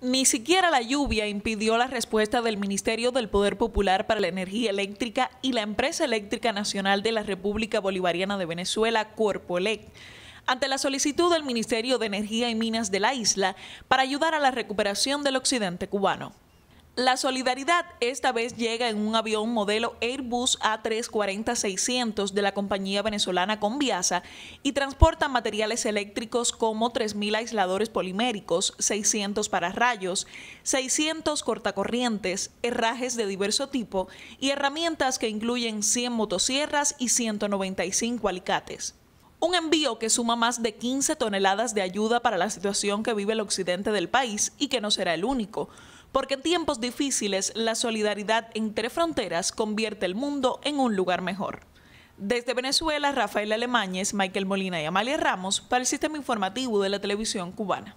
Ni siquiera la lluvia impidió la respuesta del Ministerio del Poder Popular para la Energía Eléctrica y la Empresa Eléctrica Nacional de la República Bolivariana de Venezuela, Corpoelec, ante la solicitud del Ministerio de Energía y Minas de la isla para ayudar a la recuperación del occidente cubano. La solidaridad esta vez llega en un avión modelo Airbus A340-600 de la compañía venezolana Conviasa y transporta materiales eléctricos como 3.000 aisladores poliméricos, 600 rayos, 600 cortacorrientes, herrajes de diverso tipo y herramientas que incluyen 100 motosierras y 195 alicates. Un envío que suma más de 15 toneladas de ayuda para la situación que vive el occidente del país y que no será el único porque en tiempos difíciles la solidaridad entre fronteras convierte el mundo en un lugar mejor. Desde Venezuela, Rafael Alemáñez, Michael Molina y Amalia Ramos para el Sistema Informativo de la Televisión Cubana.